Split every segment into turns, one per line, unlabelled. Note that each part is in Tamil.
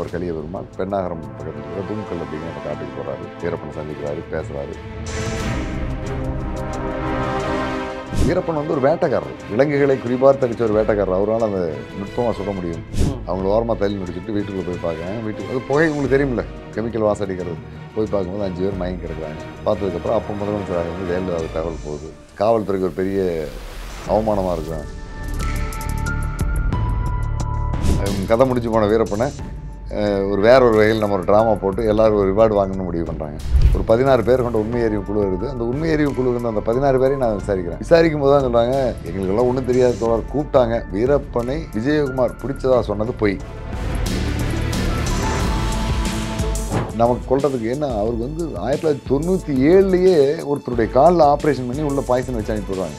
அவர் கலிய பெருமாள் பெண்ணாகரம் பக்கத்தில் இருக்கிற தூம்கல் அப்படிங்கிற காட்டுக்கு போகிறாரு வீரப்பனை சந்திக்கிறாரு பேசுகிறாரு வீரப்பன் வந்து ஒரு வேட்டைக்காரர் விலங்குகளை குறிபார்த்து அடித்த ஒரு வேட்டைக்காரர் அவரால் அந்த நுட்பமாக சொல்ல முடியும் அவங்கள ஓரமாக தள்ளி முடிச்சுட்டு வீட்டுக்குள்ளே போய் பார்க்குறேன் வீட்டுக்கு அது புகை உங்களுக்கு தெரியுமில்ல கெமிக்கல் வாசம் அடிக்கிறது போய் பார்க்கும்போது அஞ்சு பேர் மயங்கி இருக்காங்க பார்த்ததுக்கப்புறம் அப்போ முதலமைச்சராக வந்து வேலில் அது தகவல் போகுது காவல்துறைக்கு ஒரு பெரிய அவமானமாக இருக்கும் கதை முடிஞ்சு போன வீரப்பனை ஒரு வேற ஒரு வகையில் நம்ம ஒரு ட்ராமா போட்டு எல்லோரும் ஒரு ரிவார்டு வாங்கணும்னு முடிவு பண்ணுறாங்க ஒரு பதினாறு பேர் கொண்ட உண்மை அறிவு குழு வருது அந்த உண்மை அறிவு குழு இருந்த அந்த பதினாறு பேரையும் நான் விசாரிக்கிறேன் விசாரிக்கும் போது தான் சொல்கிறாங்க எங்களுக்கெல்லாம் ஒன்றும் தெரியாத தோழர் கூப்பிட்டாங்க வீரப்பனை விஜயகுமார் பிடிச்சதா சொன்னது பொய் நமக்கு கொள்றதுக்கு என்ன அவருக்கு வந்து ஆயிரத்தி தொள்ளாயிரத்தி தொண்ணூற்றி ஏழுலேயே ஒருத்தருடைய காலில் ஆப்ரேஷன் பண்ணி உள்ள பாய்சன் வச்சு அனுப்பிடுவாங்க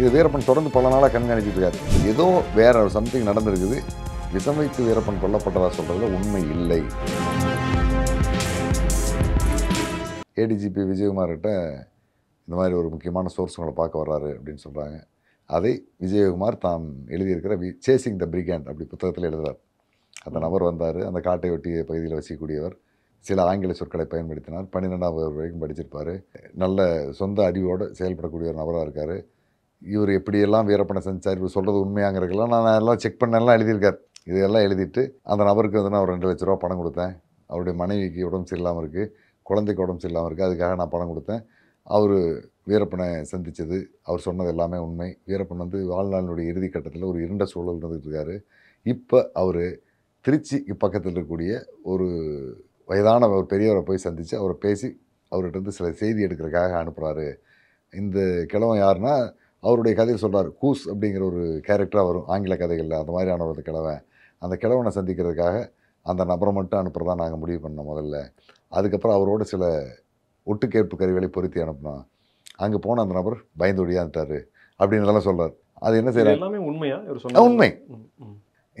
இது வீரப்பன் தொடர்ந்து பல நாளாக கண்காணிச்சிட்டு இருக்காரு ஏதோ வேற சம்திங் நடந்திருக்குது விஷம் வைத்து வீரப்பன் கொல்லப்பட்டதா சொல்கிறதுல உண்மை இல்லை ஏடிஜிபி விஜயகுமார்கிட்ட இந்த மாதிரி ஒரு முக்கியமான சோர்ஸ் உங்களை பார்க்க வர்றாரு அப்படின்னு சொல்கிறாங்க அதை விஜயகுமார் தான் எழுதியிருக்கிற வி சேசிங் த பிரிகேண்ட் அப்படி புத்தகத்தில் எழுதுகிறார் அந்த நபர் வந்தார் அந்த காட்டை ஒட்டிய பகுதியில் வசிக்கக்கூடியவர் சில ஆங்கில சொற்களை பயன்படுத்தினார் பன்னிரெண்டாம் வகுப்பு வரைக்கும் படிச்சிருப்பார் நல்ல சொந்த அறிவோடு செயல்படக்கூடிய ஒரு நபராக இருக்கார் இவர் எப்படியெல்லாம் வீரப்பனை செஞ்சார் இவர் சொல்கிறது உண்மையாங்கிறதுக்கெல்லாம் நான் எல்லாம் செக் பண்ணலாம் எழுதியிருக்கார் இதையெல்லாம் எழுதிட்டு அந்த நபருக்கு வந்து நான் ஒரு ரெண்டு லட்ச ரூபா பணம் கொடுத்தேன் அவருடைய மனைவிக்கு உடம்பு சரியில்லாமல் இருக்குது குழந்தைக்கு உடம்பு சரியில்லாமல் இருக்குது அதுக்காக நான் பணம் கொடுத்தேன் அவர் வீரப்பனை சந்தித்தது அவர் சொன்னது எல்லாமே உண்மை வீரப்பன் வந்து வாழ்நாளினுடைய இறுதி கட்டத்தில் ஒரு இருண்ட சூழல் இருந்துகிட்டு இருக்காரு இப்போ அவர் திருச்சிக்கு பக்கத்தில் இருக்கக்கூடிய ஒரு வயதான ஒரு பெரியவரை போய் சந்தித்து அவரை பேசி அவர்கிட்ட இருந்து சில செய்தி எடுக்கிறதுக்காக அனுப்புகிறாரு இந்த கிழவன் யாருன்னா அவருடைய கதையை சொல்கிறார் கூஸ் அப்படிங்கிற ஒரு கேரக்டராக வரும் ஆங்கில கதைகளில் அந்த மாதிரியான ஒரு கிழவன் அந்த கிழவனை சந்திக்கிறதுக்காக அந்த நபரை மட்டும் அனுப்புகிறதா நாங்கள் முடிவு பண்ணோம் முதல்ல அதுக்கப்புறம் அவரோட சில ஒட்டுக்கேற்பு கருவிகளை பொருத்தி அனுப்பினோம் அங்கே போன அந்த நபர் பயந்து ஒடியாந்துட்டார் அப்படின்றதெல்லாம் சொல்கிறார் அது என்ன செய்யறாரு எல்லாமே உண்மையா உண்மை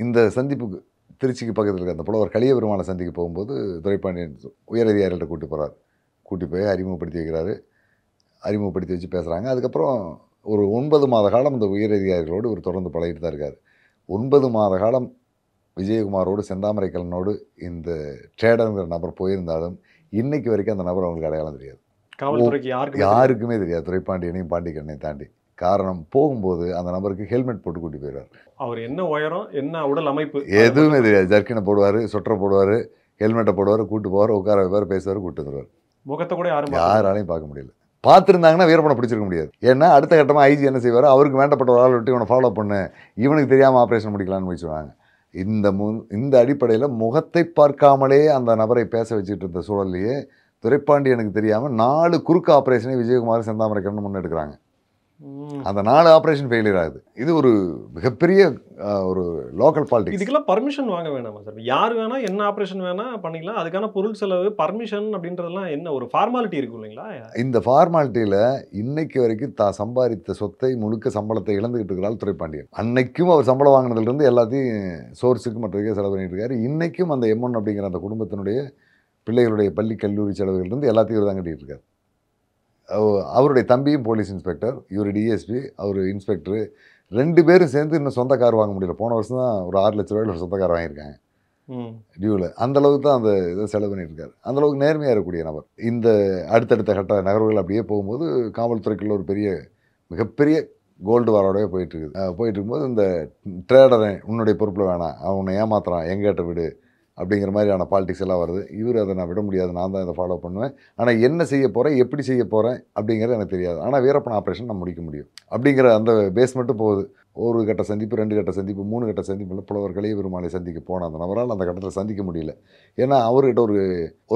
இந்த சந்திப்புக்கு திருச்சிக்கு பக்கத்தில் இருக்க அந்த புலவர் கலிய பெருமான சந்திக்கு போகும்போது துரைப்பாண்டியன் உயரதிகாரிகிட்ட கூட்டி போகிறார் கூட்டி போய் அறிமுகப்படுத்தி வைக்கிறாரு அறிமுகப்படுத்தி வச்சு பேசுகிறாங்க அதுக்கப்புறம் ஒரு ஒன்பது மாத காலம் இந்த உயரதிகாரிகளோடு இவர் தொடர்ந்து பழகிட்டு தான் இருக்கார் ஒன்பது மாத காலம் விஜயகுமாரோடு செந்தாமரைக்கலனோடு இந்த ட்ரேடருங்கிற நபர் போயிருந்தாலும் இன்னைக்கு வரைக்கும் அந்த நபர் அவங்களுக்கு அடையாளம் தெரியாது யாருக்குமே தெரியாது துறைப்பாண்டியனையும் பாண்டிக்கண்ணையும் தாண்டி காரணம் போகும்போது அந்த நபருக்கு ஹெல்மெட் போட்டு கூட்டி போயிடுவார்
அவர் என்ன உயரம் என்ன உடல் அமைப்பு எதுவுமே
தெரியாது ஜர்க்கினை போடுவார் சொட்டரை போடுவார் ஹெல்மெட்டை போடுவார் கூட்டு போவார் உட்கார வைப்பார் பேசுவார் கூட்டு வந்துடுவார்
முகத்தை கூட யாரும்
யாராலையும் பார்க்க முடியல பார்த்துருந்தாங்கன்னா வீரப்பணம் பிடிச்சிருக்க முடியாது ஏன்னா அடுத்த கட்டமாக ஐஜி என்ன செய்வார் அவருக்கு வேண்டப்பட்ட ஒரு ஆள் விட்டு இவனை ஃபாலோ பண்ணு இவனுக்கு தெரியாமல் ஆப்ரேஷன் முடிக்கலான்னு முடிச்சுருவாங்க இந்த மு இந்த அடிப்படையில் முகத்தை பார்க்காமலே அந்த நபரை பேச வச்சுட்டு இருந்த சூழல்லையே துரைப்பாண்டி எனக்கு தெரியாமல் நாலு குறுக்கு ஆப்ரேஷனை விஜயகுமார் செந்தாமரைக்கண்ணு முன்னெடுக்கிறாங்க அந்த நாலு ஆப்ரேஷன் ஃபெயிலியர் ஆகுது இது ஒரு மிகப்பெரிய ஒரு லோக்கல் பாலிட்டிக்ஸ் இதுக்கெல்லாம் பர்மிஷன் வாங்க வேணாமா
சார் யார் வேணா என்ன ஆப்ரேஷன் வேணா பண்ணிக்கலாம் அதுக்கான பொருள் செலவு பர்மிஷன் அப்படின்றதெல்லாம் என்ன ஒரு ஃபார்மாலிட்டி இருக்கும் இல்லைங்களா
இந்த ஃபார்மாலிட்டியில் இன்னைக்கு வரைக்கும் தா சம்பாதித்த சொத்தை முழுக்க சம்பளத்தை இழந்துகிட்டு இருக்கிறாள் துறைப்பாண்டியன் அன்னைக்கும் அவர் சம்பளம் வாங்கினதுலேருந்து எல்லாத்தையும் சோர்ஸுக்கு மற்றதுக்கே செலவு பண்ணிட்டு இருக்காரு இன்றைக்கும் அந்த எம்என் அப்படிங்கிற அந்த குடும்பத்தினுடைய பிள்ளைகளுடைய பள்ளி கல்லூரி இருந்து எல்லாத்தையும் தான் கட்டிகிட்டு இருக்காரு அவருடைய தம்பியும் போலீஸ் இன்ஸ்பெக்டர் இவர் டிஎஸ்பி அவர் இன்ஸ்பெக்டரு ரெண்டு பேரும் சேர்ந்து இன்னும் சொந்த கார் வாங்க முடியல போன வருஷம் தான் ஒரு ஆறு லட்ச ரூபாயில் ஒரு சொந்த கார் வாங்கியிருக்காங்க டியூவில் அந்தளவுக்கு தான் அந்த இதை செலவு பண்ணியிருக்காரு அந்தளவுக்கு நேர்மையாக இருக்கக்கூடிய நபர் இந்த அடுத்தடுத்த கட்ட நகர்வுகள் அப்படியே போகும்போது காவல்துறைக்குள்ள ஒரு பெரிய மிகப்பெரிய கோல்டு வாரோடவே போயிட்டுருக்குது போயிட்டு இருக்கும்போது இந்த ட்ரேடரை உன்னுடைய பொறுப்பில் வேணாம் அவனை ஏமாத்துறான் எங்கேட்ட வீடு அப்படிங்கிற மாதிரியான பாலிடிக்ஸ் எல்லாம் வருது இவர் அதை நான் விட முடியாது நான் தான் இதை ஃபாலோ பண்ணுவேன் ஆனால் என்ன செய்ய போகிறேன் எப்படி செய்ய போகிறேன் அப்படிங்கிறது எனக்கு தெரியாது ஆனால் வீரப்பன் ஆப்ரேஷன் நான் முடிக்க முடியும் அப்படிங்கிற அந்த பேஸ் மட்டும் போகுது ஒரு கட்ட சந்திப்பு ரெண்டு கட்ட சந்திப்பு மூணு கட்ட சந்திப்பில் புலவர்களே பெருமாளை சந்திக்க போன அந்த நபரால் அந்த கட்டத்தில் சந்திக்க முடியல ஏன்னா அவர்கிட்ட ஒரு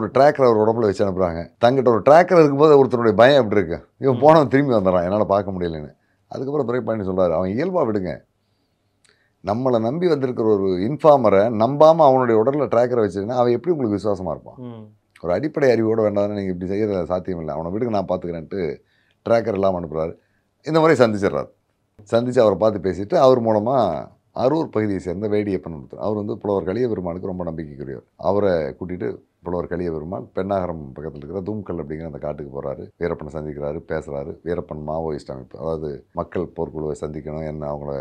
ஒரு ட்ராக்கர் அவர் உடம்புல வச்சு அனுப்புகிறாங்க தங்கிட்ட ஒரு ட்ராக்கர் இருக்கும்போது ஒருத்தருடைய பயம் எப்படி இருக்கு இவன் போனவன் திரும்பி வந்துடுறான் என்னால் பார்க்க முடியலன்னு அதுக்கப்புறம் பண்ணி சொல்கிறார் அவன் இயல்பாக விடுங்க நம்மளை நம்பி வந்திருக்கிற ஒரு இன்ஃபார்மரை நம்பாமல் அவனுடைய உடலில் ட்ராக்கரை வச்சிருந்தா அவன் எப்படி உங்களுக்கு விசுவாசமாக இருப்பான் ஒரு அடிப்படை அறிவோடு வேண்டாம் நீங்கள் இப்படி செய்யறது சாத்தியம் இல்லை அவனை வீட்டுக்கு நான் பார்த்துக்கிறேன்ட்டு ட்ராக்கர் இல்லாமல் அனுப்புகிறாரு இந்த முறை சந்திச்சிடுறாரு சந்தித்து அவரை பார்த்து பேசிவிட்டு அவர் மூலமாக அரூர் பகுதியை சேர்ந்த வேடியப்பன் ஒருத்தர் அவர் வந்து புலவர் கலிய பெருமானுக்கு ரொம்ப நம்பிக்கைக்குரியவர் அவரை கூட்டிகிட்டு புலவர் கலிய பெருமான் பெண்ணாகரம் பக்கத்தில் இருக்கிற தூம்கல் அப்படிங்கிற அந்த காட்டுக்கு போகிறாரு வீரப்பனை சந்திக்கிறாரு பேசுகிறாரு வீரப்பன் மாவோயிஸ்ட் அமைப்பு அதாவது மக்கள் போர்க்குழுவை சந்திக்கணும் என்ன அவங்கள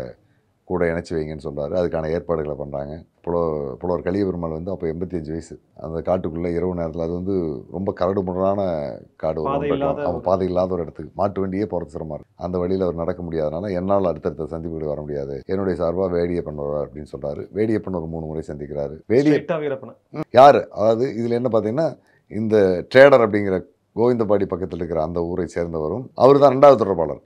கூட இணைச்சி வைங்கன்னு சொல்கிறாரு அதுக்கான ஏற்பாடுகளை பண்ணுறாங்க புலோ புலவர் கலியபெருமாள் வந்து அப்போ எண்பத்தி வயசு அந்த காட்டுக்குள்ளே இரவு நேரத்தில் அது வந்து ரொம்ப கரடு முரடான காடு அவன் பாதை இல்லாத ஒரு இடத்துக்கு மாட்டு வண்டியே போகிறது சிரமமாக இருக்குது அந்த வழியில் அவர் நடக்க முடியாதனால என்னால் அடுத்தடுத்த சந்திப்புகள் வர முடியாது என்னுடைய சார்பாக வேடிய பண்ணுவார் அப்படின்னு சொல்கிறாரு வேடிய பண்ண ஒரு மூணு முறை சந்திக்கிறாரு வேடியை யார் அதாவது இதில் என்ன பார்த்தீங்கன்னா இந்த ட்ரேடர் அப்படிங்கிற கோவிந்தபாடி பக்கத்தில் இருக்கிற அந்த ஊரை சேர்ந்தவரும் அவர் தான் ரெண்டாவது தொடர்பாளர்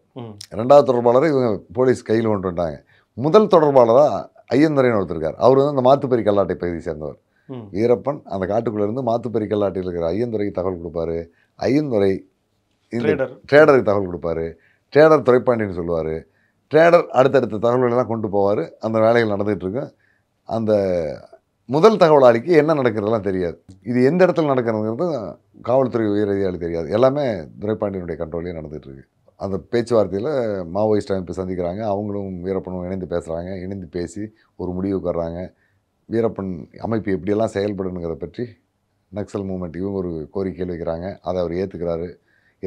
ரெண்டாவது தொடர்பாளரை இவங்க போலீஸ் கையில் கொண்டு வந்தாங்க முதல் தொடர்பாளராக ஐயந்தரையன் ஒருத்திருக்கார் அவர் வந்து அந்த மாத்துப்பெரி கல்லாட்டை பகுதியை சேர்ந்தவர் வீரப்பன் அந்த காட்டுக்குள்ளே இருந்து மாத்துப்பெரி கல்லாட்டையில் இருக்கிற ஐயந்துரைக்கு தகவல் கொடுப்பாரு ஐயந்துரை ட்ரேடருக்கு தகவல் கொடுப்பாரு ட்ரேடர் துறைப்பாண்டின்னு சொல்லுவார் ட்ரேடர் அடுத்தடுத்த தகவல்களெல்லாம் கொண்டு போவார் அந்த வேலைகள் நடந்துகிட்டு இருக்கும் அந்த முதல் தகவலாளிக்கு என்ன நடக்கிறதெல்லாம் தெரியாது இது எந்த இடத்துல நடக்கிறதுங்கிறது காவல்துறை உயர் தெரியாது எல்லாமே துரைப்பாண்டியனுடைய கண்ட்ரோல்லேயே நடந்துகிட்ருக்கு அந்த பேச்சுவார்த்தையில் மாவோயிஸ்ட் அமைப்பு சந்திக்கிறாங்க அவங்களும் வீரப்பனும் இணைந்து பேசுகிறாங்க இணைந்து பேசி ஒரு முடிவுக்கு வர்றாங்க வீரப்பன் அமைப்பு எப்படியெல்லாம் செயல்படணுங்கிறத பற்றி நக்சல் மூமெண்ட்டுக்கும் ஒரு கோரிக்கையில் வைக்கிறாங்க அதை அவர் ஏற்றுக்கிறாரு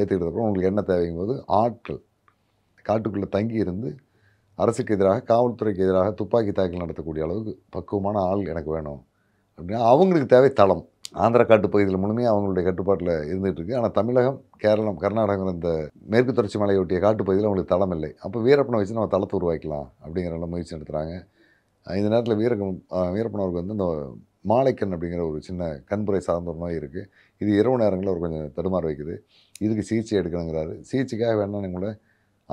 அப்புறம் உங்களுக்கு என்ன தேவைங்கும் போது ஆட்கள் காட்டுக்குள்ளே தங்கி இருந்து அரசுக்கு எதிராக காவல்துறைக்கு எதிராக துப்பாக்கி தாக்கல் நடத்தக்கூடிய அளவுக்கு பக்குவமான ஆள் எனக்கு வேணும் அப்படின்னா அவங்களுக்கு தேவை தளம் ஆந்திரா காட்டு பகுதியில் முழுமையாக அவங்களுடைய கட்டுப்பாட்டில் இருந்துகிட்டு இருக்குது ஆனால் தமிழகம் கேரளம் கர்நாடகம் இந்த மேற்கு தொடர்ச்சி மலையொட்டிய காட்டு பகுதியில் அவங்களுக்கு தளம் இல்லை அப்போ வீரப்பனை வச்சு நம்ம தளத்தை உருவாக்கலாம் அப்படிங்கிற நல்ல முயற்சி நடத்துகிறாங்க இந்த நேரத்தில் வீர வீரப்பனவருக்கு வந்து இந்த மாலைக்கண் அப்படிங்கிற ஒரு சின்ன கண்புரை சார்ந்த ஒரு நோய் இருக்குது இது இரவு நேரங்களில் அவர் கொஞ்சம் தடுமாற வைக்குது இதுக்கு சிகிச்சை எடுக்கணுங்கிறாரு சிகிச்சைக்காக வேணால் கூட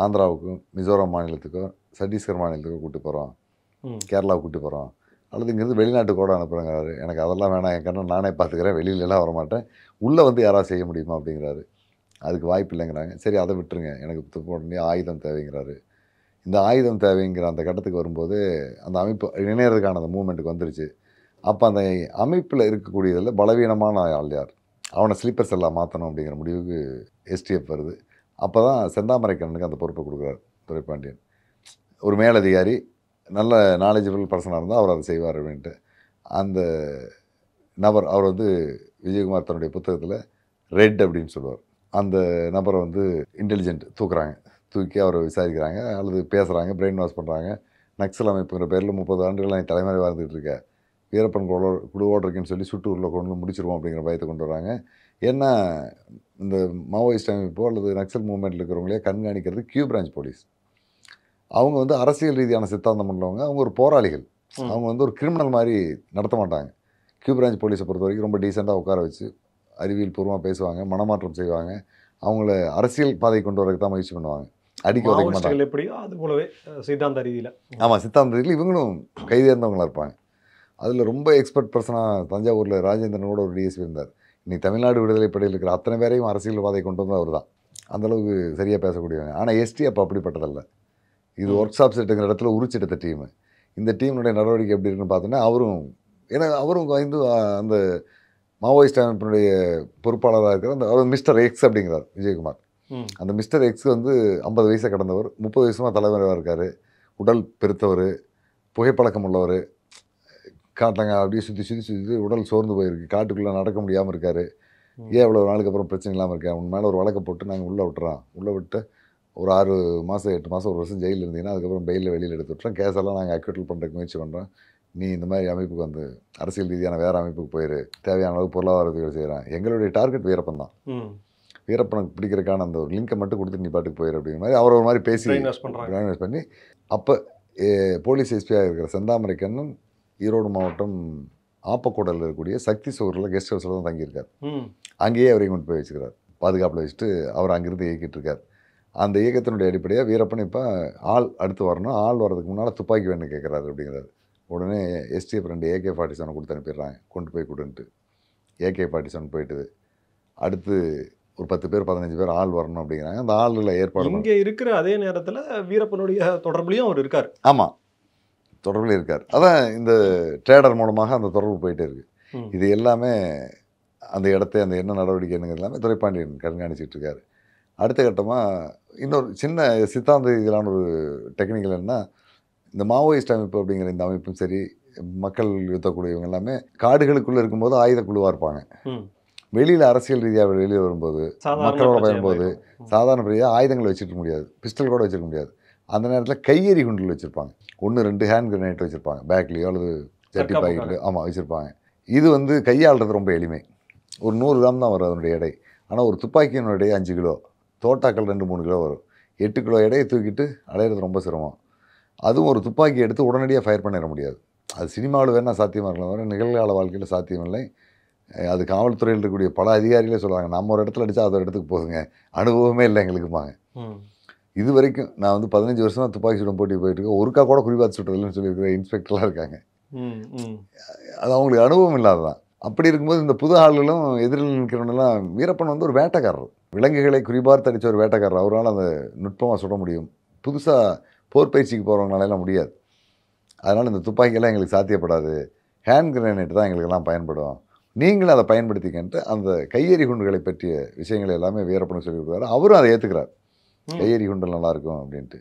ஆந்திராவுக்கும் மிசோரம் மாநிலத்துக்கும் சத்தீஸ்கர் மாநிலத்துக்கும் கூப்பிட்டு போகிறோம் கேரளாவுக்கு கூப்பிட்டு போகிறோம் அல்லது இங்கேருந்து வெளிநாட்டு கூட அனுப்புகிறாங்கிறாரு எனக்கு அதெல்லாம் வேணாம் என் கண்ணை நானே பார்த்துக்கிறேன் வெளியிலலாம் வரமாட்டேன் உள்ளே வந்து யாராவது செய்ய முடியுமா அப்படிங்கிறாரு அதுக்கு வாய்ப்பு இல்லைங்கிறாங்க சரி அதை விட்டுருங்க எனக்கு உடனே ஆயுதம் தேவைங்கிறாரு இந்த ஆயுதம் தேவைங்கிற அந்த கட்டத்துக்கு வரும்போது அந்த அமைப்பு இணையிறதுக்கான அந்த மூமெண்ட்டுக்கு வந்துருச்சு அப்போ அந்த அமைப்பில் இருக்கக்கூடியதில் பலவீனமான ஆள் யார் அவனை ஸ்லீப்பர்ஸ் எல்லாம் மாற்றணும் அப்படிங்கிற முடிவுக்கு எஸ்டிஎஃப் வருது அப்போ தான் செந்தாமரைக்கண்ணனுக்கு அந்த பொறுப்பை கொடுக்குறார் துரைப்பாண்டியன் ஒரு மேலதிகாரி நல்ல நாலேஜபிள் பர்சனாக இருந்தால் அவர் அதை செய்வார் அப்படின்ட்டு அந்த நபர் அவர் வந்து விஜயகுமார் தன்னுடைய புத்தகத்தில் ரெட் அப்படின்னு சொல்லுவார் அந்த நபரை வந்து இன்டெலிஜென்ட் தூக்குறாங்க தூக்கி அவரை விசாரிக்கிறாங்க அல்லது பேசுகிறாங்க பிரெயின் வாஷ் பண்ணுறாங்க நக்சல் அமைப்புங்கிற பேரில் முப்பது ஆண்டுகள் நான் தலைமுறை வாழ்ந்துட்டு இருக்க வீரப்பன் குழு குழுவோடு இருக்கேன்னு சொல்லி சுட்டூரில் கொண்டு முடிச்சிருவோம் அப்படிங்கிற பயத்தை கொண்டு வராங்க ஏன்னா இந்த மாவோயிஸ்ட் அமைப்போ அல்லது நக்சல் மூவ்மெண்ட்டில் இருக்கிறவங்களே கண்காணிக்கிறது கியூ பிரான்ச் போலீஸ் அவங்க வந்து அரசியல் ரீதியான சித்தாந்தம் பண்ணுறவங்க அவங்க ஒரு போராளிகள் அவங்க வந்து ஒரு கிரிமினல் மாதிரி நடத்த மாட்டாங்க கியூ பிரான்ச் போலீஸை பொறுத்த வரைக்கும் ரொம்ப டீசெண்டாக உட்கார வச்சு அறிவியல் பூர்வமாக பேசுவாங்க மனமாற்றம் செய்வாங்க அவங்கள அரசியல் பாதை கொண்டு வரதுக்கு தான் முயற்சி பண்ணுவாங்க அடிக்க வரைக்கும் மாட்டாங்க
எப்படியோ அது போலவே சித்தாந்த ரீதியில்
ஆமாம் சித்தாந்த ரீதியில் இவங்களும் கைதேர்ந்தவங்களாக இருப்பாங்க அதில் ரொம்ப எக்ஸ்பர்ட் பர்சனாக தஞ்சாவூரில் ராஜேந்திரனோட ஒரு டிஎஸ்பி இருந்தார் இன்றைக்கி தமிழ்நாடு விடுதலை படையில் இருக்கிற அத்தனை பேரையும் அரசியல் பாதை கொண்டு வந்து அவர் தான் அந்தளவுக்கு சரியாக பேசக்கூடியவங்க ஆனால் எஸ்டி அப்போ அப்படிப்பட்டதில்லை இது ஒர்க் ஷாப் செட்டுங்கிற இடத்துல உரிச்செடுத்த டீமு இந்த டீமுடைய நடவடிக்கை எப்படி இருக்குன்னு பார்த்தோன்னா அவரும் ஏன்னா அவரும் வந்து அந்த மாவோயிஸ்ட் அமைப்பினுடைய பொறுப்பாளராக இருக்கிற அந்த அவர் மிஸ்டர் எக்ஸ் அப்படிங்கிறார் விஜயகுமார் அந்த மிஸ்டர் எக்ஸ் வந்து ஐம்பது வயசை கடந்தவர் முப்பது வயசுமா தலைவராக இருக்கார் உடல் பெருத்தவர் புகைப்பழக்கம் உள்ளவர் காட்டாங்க அப்படியே சுற்றி சுற்றி சுற்றி உடல் சோர்ந்து போயிருக்கு காட்டுக்குள்ளே நடக்க முடியாமல் இருக்கார் ஏன் இவ்வளோ நாளுக்கு அப்புறம் பிரச்சனை இல்லாமல் இருக்கேன் அவன் மேலே ஒரு வழக்கை போட்டு நாங்கள் உள்ளே விட்டுறோம் உள்ளே விட்டு ஒரு ஆறு மாதம் எட்டு மாதம் ஒரு வருஷம் ஜெயிலில் இருந்தீங்கன்னா அதுக்கப்புறம் பெயிலில் வெளியில் எடுத்து விட்றோம் கேஸெல்லாம் நாங்கள் அக்யூட்டல் பண்ணுறதுக்கு முயற்சி பண்ணுறோம் நீ இந்த மாதிரி அமைப்புக்கு வந்து அரசியல் ரீதியான வேறு அமைப்புக்கு போயிரு தேவையான அளவு பொருளாதார உதவிகள் செய்கிறேன் எங்களுடைய டார்கெட் வீரப்பன் தான் வீரப்பனுக்கு பிடிக்கிறதுக்கான அந்த ஒரு லிங்கை மட்டும் கொடுத்து நீ பாட்டுக்கு போயிரு அப்படிங்கிற மாதிரி அவர் ஒரு மாதிரி பேசி பண்ணி அப்போ போலீஸ் எஸ்பியாக இருக்கிற செந்தாமரை கண்ணன் ஈரோடு மாவட்டம் ஆப்பக்கூடலில் இருக்கக்கூடிய சக்தி சுவரில் கெஸ்ட் ஹவுஸில் தான் தங்கியிருக்கார் அங்கேயே அவரையும் கொண்டு போய் வச்சுக்கிறார் பாதுகாப்பில் வச்சுட்டு அவர் அங்கேருந்து இயக்கிட்டு இருக்கார் அந்த இயக்கத்தினுடைய அடிப்படையாக வீரப்பன் இப்போ ஆள் அடுத்து வரணும் ஆள் வர்றதுக்கு முன்னால் துப்பாக்கி வேணும் கேட்குறாரு அப்படிங்கிறாரு உடனே எஸ்டிஎஃப் ரெண்டு ஏகே ஃபார்ட்டி செவன் கொடுத்து அனுப்பிடுறாங்க கொண்டு போய் கொடுன்ட்டு ஏகே ஃபார்ட்டி செவன் போயிட்டுது அடுத்து ஒரு பத்து பேர் பதினஞ்சு பேர் ஆள் வரணும் அப்படிங்கிறாங்க அந்த ஆளில் ஏற்பாடு இங்கே
இருக்கிற அதே நேரத்தில் வீரப்பனுடைய தொடர்புலையும் அவர் இருக்கார்
ஆமாம் தொடர்பில் இருக்கார் அதான் இந்த ட்ரேடர் மூலமாக அந்த தொடர்பு போயிட்டே இருக்குது இது எல்லாமே அந்த இடத்த அந்த என்ன நடவடிக்கை எல்லாமே துறைப்பாண்டியன் கண்காணிச்சிட்டு இருக்காரு அடுத்த கட்டமாக இன்னொரு சின்ன சித்தாந்த ஒரு டெக்னிக்கல் என்ன இந்த மாவோயிஸ்ட் அமைப்பு அப்படிங்கிற இந்த அமைப்பும் சரி மக்கள் யுத்தக்கூடியவங்க எல்லாமே காடுகளுக்குள்ளே இருக்கும்போது குழுவாக இருப்பாங்க வெளியில் அரசியல் ரீதியாக வெளியில் வரும்போது மக்களோட பயன்போது சாதாரண ரீதியாக ஆயுதங்கள் வச்சுருக்க முடியாது பிஸ்டல் கூட வச்சுருக்க முடியாது அந்த நேரத்தில் கையெறி குண்டில் வச்சுருப்பாங்க ஒன்று ரெண்டு ஹேண்ட் கிரனேட் வச்சுருப்பாங்க பேக்லேயோ அல்லது சட்டி பாக்கெட்லையோ ஆமாம் வச்சுருப்பாங்க இது வந்து கையாளுறது ரொம்ப எளிமை ஒரு நூறு கிராம் தான் வரும் அதனுடைய எடை ஆனால் ஒரு துப்பாக்கியினுடைய அஞ்சு கிலோ தோட்டாக்கள் ரெண்டு மூணு கிலோ வரும் எட்டு கிலோ எடையை தூக்கிட்டு அலையிறது ரொம்ப சிரமம் அதுவும் ஒரு துப்பாக்கி எடுத்து உடனடியாக ஃபயர் பண்ணிட முடியாது அது சினிமாவில் வேணால் சாத்தியமாக இருக்கலாம் வர நிகழ்கால வாழ்க்கையில் இல்லை அது காவல்துறையில் இருக்கக்கூடிய பல அதிகாரிகளே சொல்கிறாங்க நம்ம ஒரு இடத்துல அடித்தா அதோட இடத்துக்கு போதுங்க அனுபவமே இல்லை எங்களுக்குமாங்க இது வரைக்கும் நான் வந்து பதினஞ்சு வருஷமாக துப்பாக்கி சுடும் போட்டி போயிட்டுருக்கேன் ஒருக்கா கூட குறிபாத்து சுடுறதுன்னு சொல்லியிருக்கிற இன்ஸ்பெக்டர்லாம் இருக்காங்க அது அவங்களுக்கு அனுபவம் இல்லாததான் அப்படி இருக்கும்போது இந்த புது ஆளுகளும் எதிரில் நிற்கிறவனெல்லாம் வீரப்பன் வந்து ஒரு வேட்டைக்காரர் விலங்குகளை குறிபார்த்து அடித்த ஒரு வேட்டைக்காரர் அவரால் அதை நுட்பமாக சுட முடியும் புதுசாக போர் பயிற்சிக்கு போகிறவங்களாலாம் முடியாது அதனால் இந்த துப்பாக்கியெல்லாம் எங்களுக்கு சாத்தியப்படாது ஹேண்ட் கிரேனேட் தான் எங்களுக்கெல்லாம் பயன்படும் நீங்களும் அதை பயன்படுத்திக்கன்ட்டு அந்த கையெறி குண்டுகளை பற்றிய விஷயங்கள் எல்லாமே வீரப்பனு சொல்லி கொடுக்குறாரு அவரும் அதை ஏற்றுக்கிறார் கையெறி குண்டு நல்லாயிருக்கும் அப்படின்ட்டு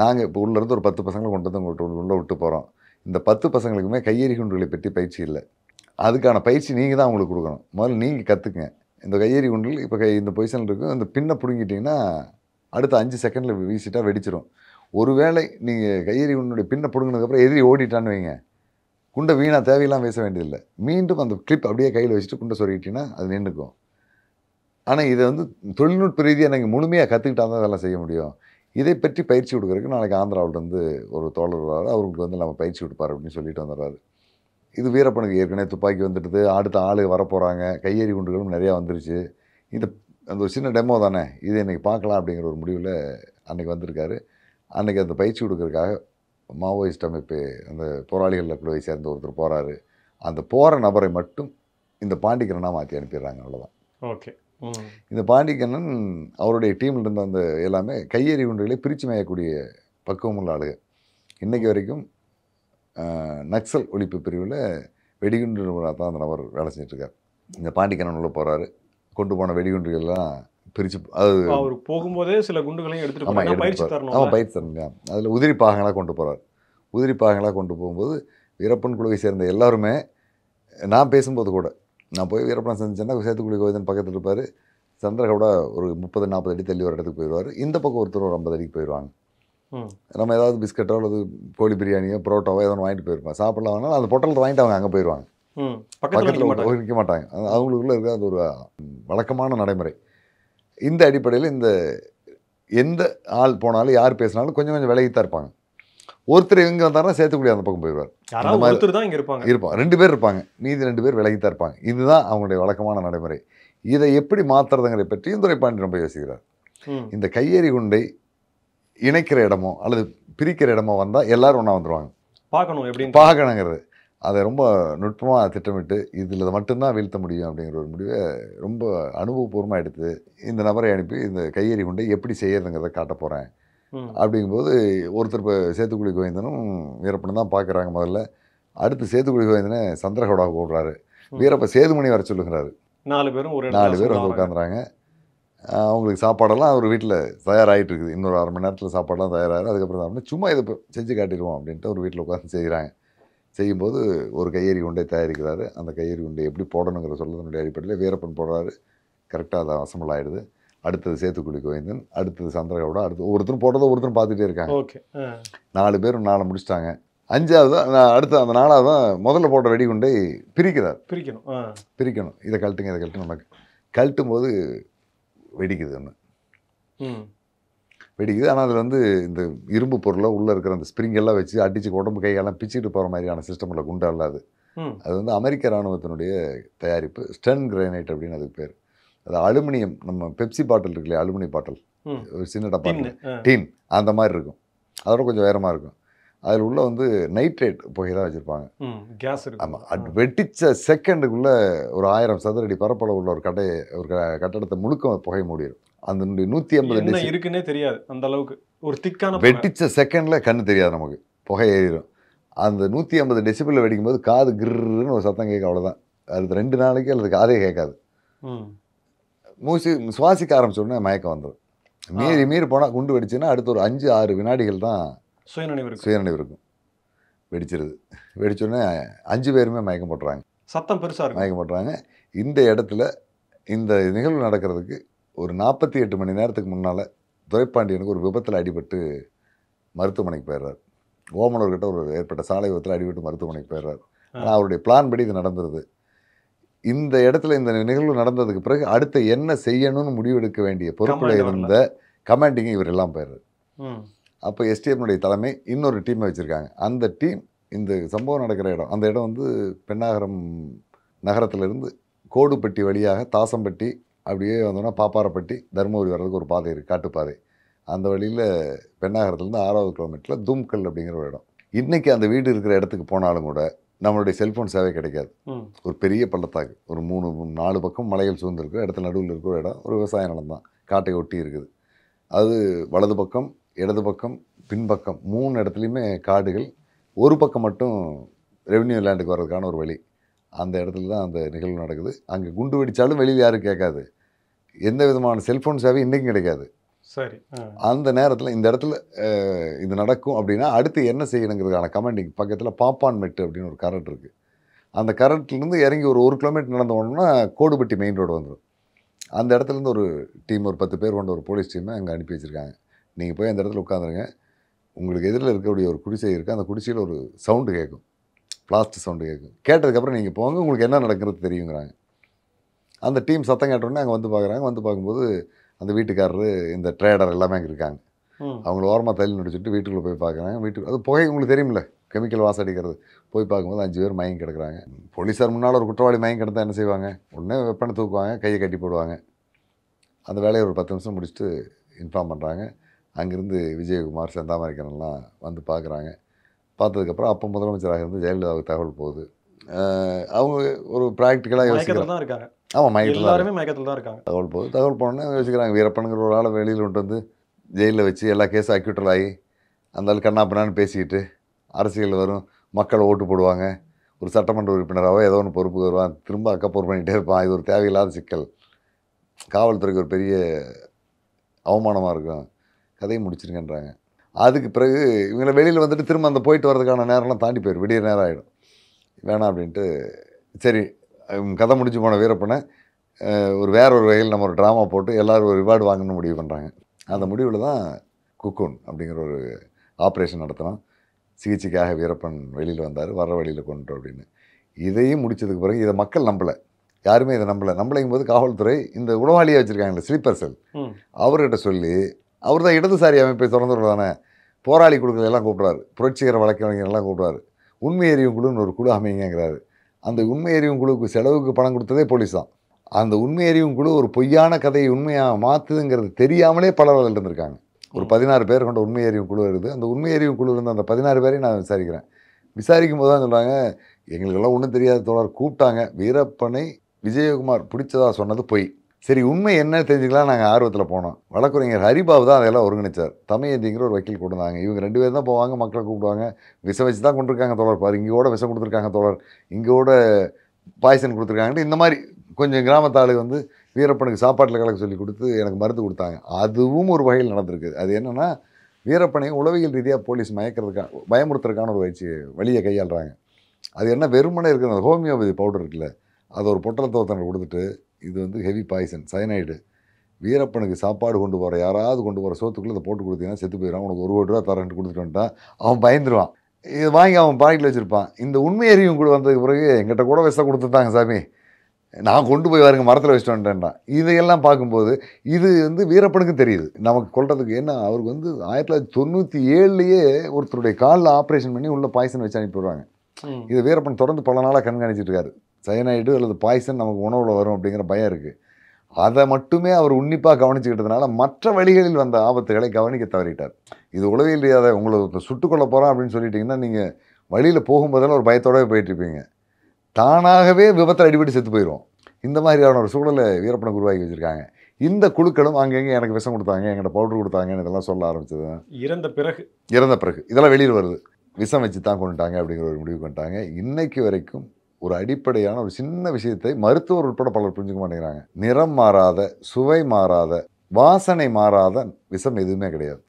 நாங்கள் இப்போ உள்ளேருந்து ஒரு பத்து பசங்களை கொண்டு வந்து உங்கள்கிட்ட உள்ளே விட்டு போகிறோம் இந்த பத்து பசங்களுக்குமே கையெறி குண்டுகளை பற்றி பயிற்சி இல்லை அதுக்கான பயிற்சி நீங்கள் தான் அவங்களுக்கு கொடுக்கணும் முதல்ல நீங்கள் கற்றுக்குங்க இந்த கையேறி குண்டல் இப்போ கை இந்த பொசிஷனில் இருக்கும் அந்த பின்னை பிடுங்கிட்டிங்கன்னா அடுத்த அஞ்சு செகண்டில் வீசிட்டா வெடிச்சிடும் ஒருவேளை நீங்கள் கையேறி குண்டனுடைய பின்னை பிடுங்கினதுக்கப்புறம் எதிரி ஓடிட்டான்னு வைங்க குண்டை வீணாக தேவையெல்லாம் வீச வேண்டியதில்லை மீண்டும் அந்த கிளிப் அப்படியே கையில் வச்சுட்டு குண்டை சொருகிட்டிங்கன்னா அது நின்றுக்கும் ஆனால் இதை வந்து தொழில்நுட்ப ரீதியாக நீங்கள் முழுமையாக கற்றுக்கிட்டா தான் அதெல்லாம் செய்ய முடியும் இதை பற்றி பயிற்சி கொடுக்குறதுக்கு நாளைக்கு ஆந்திராவில் வந்து ஒரு தோழர் வர்றாரு அவருக்கு வந்து நம்ம பயிற்சி கொடுப்பார் அப்படின்னு சொல்லிட்டு வந்துடுறாரு இது வீரப்பனுக்கு ஏற்கனவே துப்பாக்கி வந்துட்டுது அடுத்த ஆள் வரப்போகிறாங்க கையெறி குண்டுகளும் நிறையா வந்துருச்சு இந்த அந்த ஒரு சின்ன டெமோ தானே இது இன்றைக்கி பார்க்கலாம் அப்படிங்கிற ஒரு முடிவில் அன்றைக்கி வந்திருக்காரு அன்றைக்கி அந்த பயிற்சி கொடுக்கறதுக்காக மாவோயிஸ்ட் அமைப்பு அந்த போராளிகளில் குழுவை சேர்ந்த ஒருத்தர் போகிறாரு அந்த போகிற நபரை மட்டும் இந்த பாண்டிக்கரனாக மாற்றி அனுப்பிடுறாங்க அவ்வளோதான் ஓகே இந்த பாண்டிக்கண்ணன் அவருடைய டீமில் இருந்த அந்த எல்லாமே கையெறி குண்டுகளை பிரித்து மேயக்கூடிய பக்குவமுள்ள ஆளுக இன்றைக்கி வரைக்கும் நக்சல் ஒழிப்பு பிரிவில் வெடிகுண்டு நிபுணராக தான் அந்த நபர் வேலை செஞ்சிட்ருக்கார் இந்த பாண்டிக்கணன் உள்ள போகிறாரு கொண்டு போன வெடிகுண்டுகள்லாம் பிரித்து அது அவர்
போகும்போதே சில குண்டுகளையும் எடுத்துகிட்டு ஆமாம் பயிற்சி தரணும் ஆமாம் பயிற்சி
தரணுங்க அதில் உதிரி பாகங்களாக கொண்டு போகிறார் உதிரி பாகங்களாக கொண்டு போகும்போது வீரப்பன் குழுவை சேர்ந்த எல்லாருமே நான் பேசும்போது கூட நான் போய் வீரப்பனை சந்திச்சேன்னா சேத்துக்குழி கோவிந்தன் பக்கத்தில் இருப்பார் சந்திரகோட ஒரு முப்பது நாற்பது அடி தள்ளி ஒரு இடத்துக்கு போயிடுவார் இந்த பக்கம் ஒருத்தர் ஒரு ஐம்பது அடிக்கு போயிடுவாங்க நம்ம ஏதாவது பிஸ்கட்டோ அல்லது கோழி பிரியாணியோ பரோட்டாவோ எதாவது ஒன்று வாங்கிட்டு போயிருப்போம் சாப்பிடலாம் வேணாலும் அந்த பொட்டலத்தை வாங்கிட்டு அவங்க அங்கே போயிடுவாங்க
பக்கத்தில்
நிற்க மாட்டாங்க அவங்களுக்குள்ள இருக்க அது ஒரு வழக்கமான நடைமுறை இந்த அடிப்படையில் இந்த எந்த ஆள் போனாலும் யார் பேசினாலும் கொஞ்சம் கொஞ்சம் விலகித்தான் இருப்பாங்க ஒருத்தர் இவங்க வந்தாருன்னா சேர்த்துக்கூடிய அந்த பக்கம் போயிடுவார் ஒருத்தர் தான் இங்கே இருப்பாங்க இருப்பாங்க ரெண்டு பேர் இருப்பாங்க மீதி ரெண்டு பேர் விலகித்தான் இருப்பாங்க இதுதான் அவங்களுடைய வழக்கமான நடைமுறை இதை எப்படி மாற்றுறதுங்கிறத பற்றி இந்துரை ரொம்ப யோசிக்கிறார் இந்த கையெறி குண்டை இணைக்கிற இடமோ அல்லது பிரிக்கிற இடமோ வந்தால் எல்லோரும் ஒன்றா வந்துடுவாங்க பார்க்கணும் எப்படி பார்க்கணுங்கிறது அதை ரொம்ப நுட்பமாக திட்டமிட்டு இதில் மட்டும்தான் வீழ்த்த முடியும் அப்படிங்கிற ஒரு முடிவை ரொம்ப அனுபவபூர்வமாக எடுத்து இந்த நபரை அனுப்பி இந்த கையெறி கொண்டு எப்படி செய்யறதுங்கிறத காட்ட போகிறேன் அப்படிங்கும்போது ஒருத்தர் இப்போ சேத்துக்குழி கோவிந்தனும் வீரப்பனும் தான் பார்க்குறாங்க முதல்ல அடுத்து சேத்துக்குழி கோவிந்தனை சந்திரகோடாக போடுறாரு வீரப்ப சேதுமணி வர சொல்லுங்கிறாரு
நாலு பேரும் ஒரு நாலு பேர் வந்து
உட்காந்துறாங்க அவங்களுக்கு சாப்பாடெல்லாம் அவர் வீட்டில் தயாராகிட்டு இருக்குது இன்னொரு அரை மணி நேரத்தில் சாப்பாடெல்லாம் தயாராகிடும் அதுக்கப்புறம் சாப்பிட்டு சும்மா இதை செஞ்சு காட்டிடுவோம் அப்படின்ட்டு ஒரு வீட்டில் உட்காந்து செய்கிறாங்க செய்யும்போது ஒரு கையெறி உண்டை தயாரிக்கிறாரு அந்த கையெறி உண்டை எப்படி போடணுங்கிற சொல்லதனுடைய அடிப்படையில் வீரப்பன் போடுறாரு கரெக்டாக அதை அசம்பிள் ஆகிடுது அடுத்தது சேத்துக்குழி கோயந்தன் அடுத்தது சந்திரகவுடா அடுத்து ஒருத்தரும் போடுறத ஒருத்தரும் பார்த்துட்டே இருக்காங்க ஓகே நாலு பேரும் நாலு முடிச்சிட்டாங்க அஞ்சாவது அடுத்த அந்த நாலாவது தான் முதல்ல போடுற வெடிகுண்டை பிரிக்கிறார் பிரிக்கணும் பிரிக்கணும் இதை கழட்டுங்க இதை கழட்டு நமக்கு கழட்டும் போது வெடிக்குதுன்னு வெடிக்குது ஆனால் அதில் வந்து இந்த இரும்பு பொருளை உள்ளே இருக்கிற அந்த ஸ்ப்ரிங்கெல்லாம் வச்சு அடித்து உடம்பு கையெல்லாம் பிச்சுட்டு போகிற மாதிரியான சிஸ்டம் குண்டு அல்லாது அது வந்து அமெரிக்க இராணுவத்தினுடைய தயாரிப்பு ஸ்டன் கிரைனைட் அப்படின்னு அதுக்கு பேர் அது அலுமினியம் நம்ம பெப்சி பாட்டில் இருக்குல்லையா அலுமினியம் பாட்டில் ஒரு சின்ன டப்பா டீன் அந்த மாதிரி இருக்கும் அதோட கொஞ்சம் வேறமாக இருக்கும் அதில் உள்ள வந்து நைட்ரேட் புகை தான் வச்சுருப்பாங்க
கேஸ் ஆமாம்
வெட்டிச்ச செகண்டுக்குள்ளே ஒரு ஆயிரம் சதுரடி பரப்பளவு உள்ள ஒரு கடையை ஒரு கட்டடத்தை முழுக்க புகை மூடிடும் அந்த நூற்றி ஐம்பது
இருக்குன்னே தெரியாது அந்த அளவுக்கு ஒரு திக்கான வெட்டிச்ச
செகண்டில் கண்ணு தெரியாது நமக்கு புகை ஏறிடும் அந்த நூற்றி ஐம்பது டெசிபிளில் போது காது கிருன்னு ஒரு சத்தம் கேட்க அவ்வளோதான் அது ரெண்டு நாளைக்கு அல்லது காதே கேட்காது மூச்சு சுவாசிக்க ஆரம்பிச்சோடனே மயக்கம் வந்துடும் மீறி மீறி போனால் குண்டு வெடிச்சுன்னா அடுத்த ஒரு அஞ்சு ஆறு வினாடிகள் தான் சுயநினைவு சுயநினைவு வெடிச்சிருது வெடிச்சோடனே அஞ்சு பேருமே மயக்கம் போட்டுறாங்க சத்தம் பெருசாக இருக்கு மயக்கம் போட்டுறாங்க இந்த இடத்துல இந்த நிகழ்வு நடக்கிறதுக்கு ஒரு நாற்பத்தி எட்டு மணி நேரத்துக்கு முன்னால் துரைப்பாண்டியனுக்கு ஒரு விபத்தில் அடிபட்டு மருத்துவமனைக்கு போயிடுறார் ஓமனூர்கிட்ட ஒரு ஏற்பட்ட சாலை விபத்தில் அடிபட்டு மருத்துவமனைக்கு போயிடுறார் ஆனால் அவருடைய பிளான் படி இது நடந்துருது இந்த இடத்துல இந்த நிகழ்வு நடந்ததுக்கு பிறகு அடுத்து என்ன செய்யணும்னு முடிவெடுக்க வேண்டிய பொறுப்பில் இருந்த கமாண்டிங்கை இவர் எல்லாம் போயிடுறார் அப்போ எஸ்டிஎம்னுடைய தலைமை இன்னொரு டீமை வச்சுருக்காங்க அந்த டீம் இந்த சம்பவம் நடக்கிற இடம் அந்த இடம் வந்து பெண்ணாகரம் நகரத்திலிருந்து கோடுப்பட்டி வழியாக தாசம்பட்டி அப்படியே வந்தோன்னா பாப்பாரப்பட்டி தருமபுரி வர்றதுக்கு ஒரு பாதை இருக்குது காட்டுப்பாதை அந்த வழியில் பெண்ணாகரத்துலேருந்து ஆறாவது கிலோமீட்டரில் தும்கல் அப்படிங்கிற ஒரு இடம் இன்றைக்கி அந்த வீடு இருக்கிற இடத்துக்கு போனாலும் கூட நம்மளுடைய செல்ஃபோன் சேவை கிடைக்காது ஒரு பெரிய பள்ளத்தாக்கு ஒரு மூணு நாலு பக்கம் மலைகள் சூழ்ந்துருக்கு இடத்துல நடுவில் இருக்கிற இடம் ஒரு விவசாய நிலம் தான் காட்டை ஒட்டி இருக்குது அது வலது பக்கம் இடது பக்கம் பின்பக்கம் மூணு இடத்துலையுமே காடுகள் ஒரு பக்கம் மட்டும் ரெவன்யூ லேண்டுக்கு வர்றதுக்கான ஒரு வழி அந்த இடத்துல தான் அந்த நிகழ்வு நடக்குது அங்கே குண்டு வெடித்தாலும் வெளியில் யாரும் கேட்காது எந்த விதமான செல்ஃபோன் சேவை இன்றைக்கும் கிடைக்காது சரி அந்த நேரத்தில் இந்த இடத்துல இது நடக்கும் அப்படின்னா அடுத்து என்ன செய்யணுங்கிறதுக்கான கமெண்டிங் பக்கத்தில் பாப்பான் மெட்டு அப்படின்னு ஒரு கரண்ட் இருக்குது அந்த கரண்ட்லேருந்து இறங்கி ஒரு ஒரு கிலோமீட்டர் நடந்து போனோம்னா கோடுபட்டி மெயின் ரோடு வந்துடும் அந்த இடத்துலேருந்து ஒரு டீம் ஒரு பத்து பேர் கொண்ட ஒரு போலீஸ் டீமை அங்கே அனுப்பி வச்சுருக்காங்க நீங்கள் போய் அந்த இடத்துல உட்காந்துருங்க உங்களுக்கு எதிரில் இருக்கக்கூடிய ஒரு குடிசை இருக்குது அந்த குடிசையில் ஒரு சவுண்டு கேட்கும் பிளாஸ்டிக் சவுண்டு கேட்கும் கேட்டதுக்கப்புறம் நீங்கள் போங்க உங்களுக்கு என்ன நடக்கிறது தெரியுங்கிறாங்க அந்த டீம் சத்தம் கேட்டோடனே அங்கே வந்து பார்க்குறாங்க வந்து பார்க்கும்போது அந்த வீட்டுக்காரரு இந்த ட்ரேடர் எல்லாமே அங்கே இருக்காங்க அவங்கள ஓரமாக தள்ளி நடிச்சுட்டு வீட்டுக்குள்ளே போய் பார்க்குறாங்க வீட்டுக்கு அது புகை உங்களுக்கு தெரியுமில்ல கெமிக்கல் வாசம் அடிக்கிறது போய் பார்க்கும்போது அஞ்சு பேர் மயங்கி கிடக்குறாங்க போலீஸார் முன்னால் ஒரு குற்றவாளி மயங்கி கிடந்தால் என்ன செய்வாங்க உடனே வெப்பனை தூக்குவாங்க கையை கட்டி போடுவாங்க அந்த வேலையை ஒரு பத்து நிமிஷம் முடிச்சுட்டு இன்ஃபார்ம் பண்ணுறாங்க அங்கேருந்து விஜயகுமார் செந்தாமரைக்கரெல்லாம் வந்து பார்க்குறாங்க பார்த்ததுக்கப்புறம் அப்போ முதலமைச்சராக இருந்து ஜெயலலிதாவுக்கு தகவல் போகுது அவங்க ஒரு ப்ராக்டிக்கலாக யோசிக்கிறாங்க இருக்காங்க ஆமாம் மயக்கத்தில் எல்லாருமே மயக்கத்தில் தான் இருக்காங்க தகவல் போகுது தகவல் போனோன்னே யோசிக்கிறாங்க வீரப்பனுங்கிற ஒரு ஆளை வெளியில் கொண்டு வந்து ஜெயிலில் வச்சு எல்லா கேஸும் அக்யூட்டல் ஆகி அந்த கண்ணா கண்ணாப்பினான்னு பேசிக்கிட்டு அரசியல் வரும் மக்கள் ஓட்டு போடுவாங்க ஒரு சட்டமன்ற உறுப்பினராகவோ ஏதோ ஒன்று பொறுப்புக்கு வருவான் திரும்ப அக்கப்போர் பண்ணிகிட்டே இருப்பான் இது ஒரு தேவையில்லாத சிக்கல் காவல்துறைக்கு ஒரு பெரிய அவமானமாக இருக்கும் கதையை முடிச்சிருங்கன்றாங்க அதுக்கு பிறகு இவங்களை வெளியில் வந்துட்டு திரும்ப அந்த போயிட்டு வரதுக்கான நேரம்லாம் தாண்டி போயிடும் விடிய நேரம் ஆகிடும் வேணாம் அப்படின்ட்டு சரி கதை முடிஞ்சு போன வீரப்பனை ஒரு வேற ஒரு வகையில் நம்ம ஒரு ட்ராமா போட்டு எல்லோரும் ஒரு ரிவார்டு வாங்கணும்னு முடிவு பண்ணுறாங்க அந்த முடிவில் தான் குக்கூன் அப்படிங்கிற ஒரு ஆப்ரேஷன் நடத்தினோம் சிகிச்சைக்காக வீரப்பன் வெளியில் வந்தார் வர வழியில் கொண்டு அப்படின்னு இதையும் முடித்ததுக்கு பிறகு இதை மக்கள் நம்பலை யாருமே இதை நம்பலை நம்பலைங்கும் போது காவல்துறை இந்த உணவாளியாக வச்சுருக்காங்களே ஸ்லீப்பர் செல் அவர்கிட்ட சொல்லி அவர் தான் இடதுசாரி அமைப்பை தொடர்ந்து தானே போராளி குழுக்களெல்லாம் கூப்பிட்றாரு புரட்சிகர வழக்கறிஞர்கள்லாம் கூப்பிட்றாரு உண்மை எரியும் குழுன்னு ஒரு குழு அமைங்கிறாரு அந்த உண்மை எரியும் குழுவுக்கு செலவுக்கு பணம் கொடுத்ததே போலீஸ் தான் அந்த உண்மை எரியும் குழு ஒரு பொய்யான கதையை உண்மையாக மாற்றுதுங்கிறது தெரியாமலே பலர் இருந்திருக்காங்க ஒரு பதினாறு பேர் கொண்ட உண்மை எரியும் குழு இருக்குது அந்த உண்மை எரியும் குழு இருந்த அந்த பதினாறு பேரையும் நான் விசாரிக்கிறேன் விசாரிக்கும் போது தான் சொல்கிறாங்க எங்களுக்கெல்லாம் ஒன்றும் தெரியாத தோழர் கூப்பிட்டாங்க வீரப்பனை விஜயகுமார் பிடிச்சதா சொன்னது பொய் சரி உண்மை என்ன தெரிஞ்சுக்கலாம் நாங்கள் ஆர்வத்தில் போனோம் வழக்குரைஞர் ஹரிபாபு தான் அதெல்லாம் ஒருங்கிணைச்சார் தமையந்திங்கிற ஒரு வக்கீல் கொடுத்தாங்க இவங்க ரெண்டு பேர் தான் போவாங்க மக்களை கூப்பிடுவாங்க விஷம் வச்சு தான் கொண்டிருக்காங்க தோழர் பாரு இங்கே விஷம் கொடுத்துருக்காங்க தோழர் இங்கே கூட பாய்சன் கொடுத்துருக்காங்கன்ட்டு இந்த மாதிரி கொஞ்சம் கிராமத்தாள் வந்து வீரப்பனுக்கு சாப்பாட்டில் கலக்க சொல்லி கொடுத்து எனக்கு மருந்து கொடுத்தாங்க அதுவும் ஒரு வகையில் நடந்திருக்கு அது என்னென்னா வீரப்பனை உளவியல் ரீதியாக போலீஸ் மயக்கிறதுக்காக பயமுறுத்துறதுக்கான ஒரு வயிற்று வழியை கையாளுறாங்க அது என்ன வெறுமனே இருக்கிற ஹோமியோபதி பவுடர் இருக்குல்ல அது ஒரு பொட்டலத்துவத்தனை கொடுத்துட்டு இது வந்து ஹெவி பாய்சன் சயனைடு வீரப்பனுக்கு சாப்பாடு கொண்டு போகிற யாராவது கொண்டு போகிற சோத்துக்குள்ளே இதை போட்டு கொடுத்தீங்கன்னா செத்து போயிடும் உனக்கு ஒரு கோடி ரூபா தரேன்ட்டு கொடுத்துட்டு வந்துட்டான் அவன் பயந்துருவான் இது வாங்கி அவன் பாக்கெட்டில் வச்சுருப்பான் இந்த உண்மை அறிவும் கூட வந்ததுக்கு பிறகு எங்கிட்ட கூட விஷம் கொடுத்துட்டாங்க சாமி நான் கொண்டு போய் வாருங்க மரத்தில் வச்சுட்டு இதையெல்லாம் பார்க்கும்போது இது வந்து வீரப்பனுக்கு தெரியுது நமக்கு கொள்றதுக்கு ஏன்னா அவருக்கு வந்து ஆயிரத்தி தொள்ளாயிரத்தி தொண்ணூற்றி ஏழுலேயே ஒருத்தருடைய காலில் ஆப்ரேஷன் பண்ணி உள்ளே பாய்சன் வச்சு அனுப்பிடுறாங்க இது வீரப்பன் தொடர்ந்து பல நாளாக கண்காணிச்சிட்டு இருக்காரு சயனைடு அல்லது பாய்சன் நமக்கு உணவில் வரும் அப்படிங்கிற பயம் இருக்குது அதை மட்டுமே அவர் உன்னிப்பாக கவனிச்சுக்கிட்டதுனால மற்ற வழிகளில் வந்த ஆபத்துகளை கவனிக்க தவறிட்டார் இது உளவியல் ரீதியாக உங்களை சுட்டுக்கொள்ள போகிறோம் அப்படின்னு சொல்லிட்டிங்கன்னா நீங்கள் வழியில் போகும்போதெல்லாம் ஒரு பயத்தோடவே போயிட்டுருப்பீங்க தானாகவே விபத்தில் அடிபட்டு செத்து போயிடும் இந்த மாதிரியான ஒரு சூழலை வீரப்பனை உருவாக்கி வச்சுருக்காங்க இந்த குழுக்களும் அங்கங்கே எனக்கு விஷம் கொடுத்தாங்க எங்கிட்ட பவுடர் கொடுத்தாங்கன்னு இதெல்லாம் சொல்ல ஆரம்பிச்சது இறந்த பிறகு இறந்த பிறகு இதெல்லாம் வெளியில் வருது விஷம் வச்சு தான் கொண்டுட்டாங்க அப்படிங்கிற ஒரு முடிவு பண்ணிட்டாங்க இன்றைக்கு வரைக்கும் ஒரு அடிப்படையான ஒரு சின்ன விஷயத்தை மருத்துவர் உட்பட பலர் புரிஞ்சுக்க மாட்டேங்கிறாங்க நிறம் மாறாத சுவை மாறாத வாசனை மாறாத விஷம் எதுவுமே கிடையாது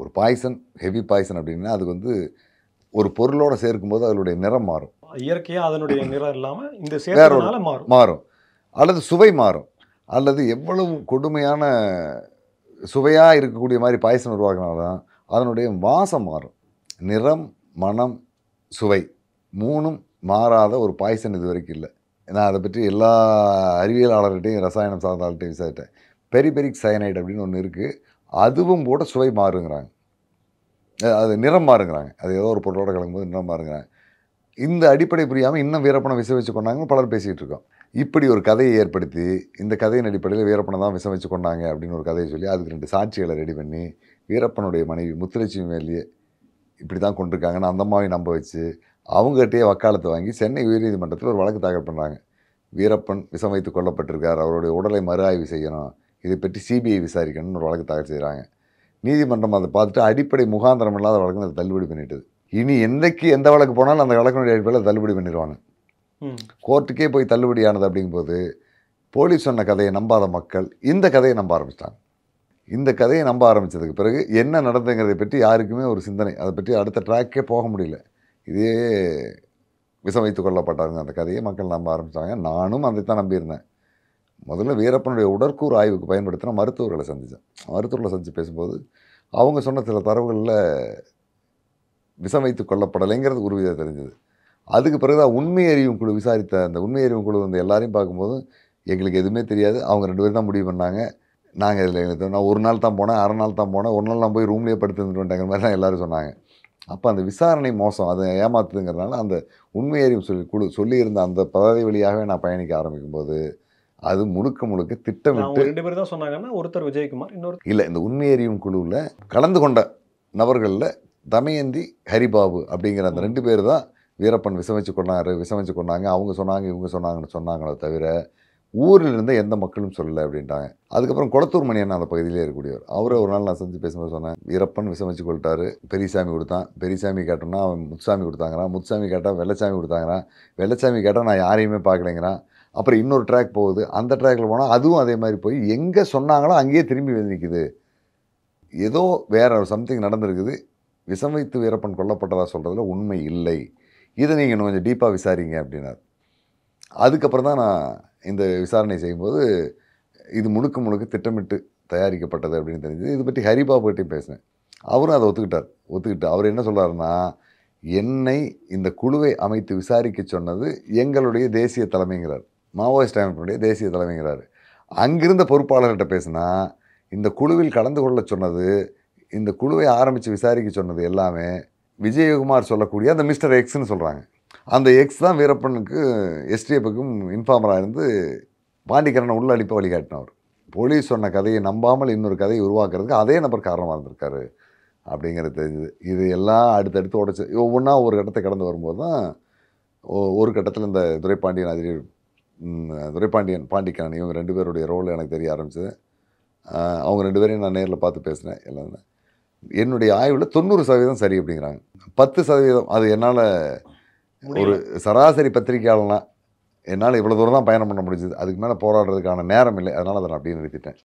ஒரு பாய்சன் ஹெவி பாய்சன் அப்படின்னா அது வந்து ஒரு பொருளோடு சேர்க்கும்போது அதனுடைய நிறம் மாறும்
இயற்கையாக அதனுடைய நிறம் இல்லாமல் இந்த சேர்க்கறதுனால மாறும்
மாறும் அல்லது சுவை மாறும் அல்லது எவ்வளவு கொடுமையான சுவையாக இருக்கக்கூடிய மாதிரி பாயசம் உருவாக்கினால்தான் அதனுடைய வாசம் மாறும் நிறம் மனம் சுவை மூணும் மாறாத ஒரு பாய்சன் இது வரைக்கும் இல்லை நான் அதை பற்றி எல்லா அறிவியலாளர்கிட்டையும் ரசாயனம் சார்ந்த ஆள்கிட்டையும் விசாரிட்டேன் பெரிபெரிக் சயனைட் அப்படின்னு ஒன்று இருக்குது அதுவும் கூட சுவை மாறுங்கிறாங்க அது நிறம் மாறுங்கிறாங்க அது ஏதோ ஒரு பொருளோட கலக்கும்போது நிறம் மாறுங்கிறாங்க இந்த அடிப்படை புரியாமல் இன்னும் வீரப்பணம் விஷம் வச்சு கொண்டாங்கன்னு பலர் பேசிகிட்டு இருக்கோம் இப்படி ஒரு கதையை ஏற்படுத்தி இந்த கதையின் அடிப்படையில் வீரப்பணம் தான் விஷம் வச்சு கொண்டாங்க அப்படின்னு ஒரு கதையை சொல்லி அதுக்கு ரெண்டு சாட்சிகளை ரெடி பண்ணி வீரப்பனுடைய மனைவி முத்துலட்சுமி மேலேயே இப்படி தான் கொண்டிருக்காங்கன்னு அந்த நம்ப வச்சு அவங்ககிட்டயே வக்காலத்தை வாங்கி சென்னை உயர்நீதிமன்றத்தில் ஒரு வழக்கு தாக்கல் பண்ணுறாங்க வீரப்பன் விஷம் வைத்து கொல்லப்பட்டிருக்கார் அவருடைய உடலை மறு ஆய்வு செய்யணும் இதை பற்றி சிபிஐ விசாரிக்கணும்னு ஒரு வழக்கு தாக்கல் செய்கிறாங்க நீதிமன்றம் அதை பார்த்துட்டு அடிப்படை முகாந்திரம் இல்லாத வழக்கு அதை தள்ளுபடி பண்ணிட்டுது இனி என்றைக்கு எந்த வழக்கு போனாலும் அந்த வழக்கினுடைய அடிப்படையில் தள்ளுபடி பண்ணிடுவாங்க கோர்ட்டுக்கே போய் தள்ளுபடி ஆனது அப்படிங்கும்போது போலீஸ் சொன்ன கதையை நம்பாத மக்கள் இந்த கதையை நம்ப ஆரம்பிச்சிட்டாங்க இந்த கதையை நம்ப ஆரம்பித்ததுக்கு பிறகு என்ன நடந்துங்கிறதை பற்றி யாருக்குமே ஒரு சிந்தனை அதை பற்றி அடுத்த ட்ராக்கே போக முடியல இதே விசமைத்து கொள்ளப்பட்டாருங்க அந்த கதையை மக்கள் நம்ப ஆரம்பித்தாங்க நானும் அதை தான் நம்பியிருந்தேன் முதல்ல வீரப்பனுடைய உடற்கூறு ஆய்வுக்கு பயன்படுத்தின மருத்துவர்களை சந்தித்தேன் மருத்துவர்களை சந்தித்து பேசும்போது அவங்க சொன்ன சில தரவுகளில் விசமைத்து வைத்து ஒரு விதம் தெரிஞ்சது அதுக்கு பிறகுதான் உண்மை அறிவும் குழு விசாரித்த அந்த உண்மை அறிவும் குழு வந்து எல்லாரையும் பார்க்கும்போது எங்களுக்கு எதுவுமே தெரியாது அவங்க ரெண்டு பேரும் தான் முடிவு பண்ணாங்க நாங்கள் இதில் எங்களுக்கு நான் ஒரு நாள் தான் போனேன் அரை நாள் தான் போனேன் ஒரு நாள் நான் போய் ரூம்லேயே படுத்து இருந்துட்டேங்கிற மாதிரி தான் எல்லோரும் சொன்னாங்க அப்போ அந்த விசாரணை மோசம் அதை ஏமாத்துதுங்கிறதுனால அந்த உண்மையறியும் சொல்லி கொடு சொல்லியிருந்த அந்த பதவி வழியாகவே நான் பயணிக்க ஆரம்பிக்கும்போது அது முழுக்க முழுக்க திட்டமிட்டு ரெண்டு
பேர் தான் சொன்னாங்கன்னா ஒருத்தர் விஜயகுமார் இன்னொரு
இல்லை இந்த உண்மையறியும் குழுவில் கலந்து கொண்ட நபர்களில் தமயந்தி ஹரிபாபு அப்படிங்கிற அந்த ரெண்டு பேர் தான் வீரப்பன் விசமிச்சு கொண்டாரு விசமிச்சு கொண்டாங்க அவங்க சொன்னாங்க இவங்க சொன்னாங்கன்னு சொன்னாங்களே தவிர ஊரில் இருந்த எந்த மக்களும் சொல்லலை அப்படின்ட்டாங்க அதுக்கப்புறம் குளத்தூர் மணி அண்ணா அந்த பகுதியிலே இருக்கக்கூடியவர் அவரை ஒரு நாள் நான் சந்தித்து பேசும்போது சொன்னேன் இறப்பன் விசமிச்சு கொள்ட்டாரு பெரியசாமி கொடுத்தான் பெரியசாமி கேட்டோம்னா அவன் முத்துசாமி கொடுத்தாங்கிறான் முத்துசாமி கேட்டால் வெள்ளச்சாமி கொடுத்தாங்கிறான் வெள்ளச்சாமி கேட்டால் நான் யாரையுமே பார்க்கலைங்கிறான் அப்புறம் இன்னொரு ட்ராக் போகுது அந்த ட்ராக்கில் போனால் அதுவும் அதே மாதிரி போய் எங்கே சொன்னாங்களோ அங்கேயே திரும்பி வந்து நிற்குது ஏதோ ஒரு சம்திங் நடந்திருக்குது விசமித்து வீரப்பன் கொல்லப்பட்டதாக சொல்கிறதுல உண்மை இல்லை இதை நீங்கள் இன்னும் கொஞ்சம் டீப்பாக விசாரிங்க அப்படின்னார் அதுக்கப்புறம் தான் நான் இந்த விசாரணை செய்யும்போது இது முழுக்க முழுக்க திட்டமிட்டு தயாரிக்கப்பட்டது அப்படின்னு தெரிஞ்சது இது பற்றி ஹரிபாபுகிட்டையும் பேசினேன் அவரும் அதை ஒத்துக்கிட்டார் ஒத்துக்கிட்டு அவர் என்ன சொல்கிறாருன்னா என்னை இந்த குழுவை அமைத்து விசாரிக்க சொன்னது எங்களுடைய தேசிய தலைமைங்கிறார் மாவோயிஸ்ட் அமைப்பினுடைய தேசிய தலைமைங்கிறார் அங்கிருந்த பொறுப்பாளர்கிட்ட பேசுனா இந்த குழுவில் கலந்து கொள்ள சொன்னது இந்த குழுவை ஆரம்பித்து விசாரிக்க சொன்னது எல்லாமே விஜயகுமார் சொல்லக்கூடிய அந்த மிஸ்டர் எக்ஸ்ன்னு சொல்கிறாங்க அந்த எக்ஸ் தான் வீரப்பனுக்கு எஸ்டிஎஃப்க்கும் இன்ஃபார்மராக இருந்து பாண்டிக்கரனை உள்ள அடிப்பை வழிகாட்டினவர் போலீஸ் சொன்ன கதையை நம்பாமல் இன்னொரு கதையை உருவாக்குறதுக்கு அதே நபர் காரணமாக இருந்திருக்காரு அப்படிங்கிறது தெரிஞ்சுது இது எல்லாம் அடுத்தடுத்து உடச்சி ஒவ்வொன்றா ஒரு கட்டத்தை கடந்து வரும்போது தான் ஒரு கட்டத்தில் இந்த துரைப்பாண்டியன் அதிரி துரைப்பாண்டியன் பாண்டிக்கரன் இவங்க ரெண்டு பேருடைய ரோல் எனக்கு தெரிய ஆரம்பிச்சது அவங்க ரெண்டு பேரையும் நான் நேரில் பார்த்து பேசினேன் எல்லாமே என்னுடைய ஆய்வில் தொண்ணூறு சதவீதம் சரி அப்படிங்கிறாங்க பத்து சதவீதம் அது என்னால் ஒரு சராசரி பத்திரிகையாளனா என்னால் இவ்வளோ தூரம் தான் பயணம் பண்ண முடிஞ்சது அதுக்கு மேலே போராடுறதுக்கான நேரம் இல்லை அதனால் அதை நான் அப்படியே நிறுத்திட்டேன்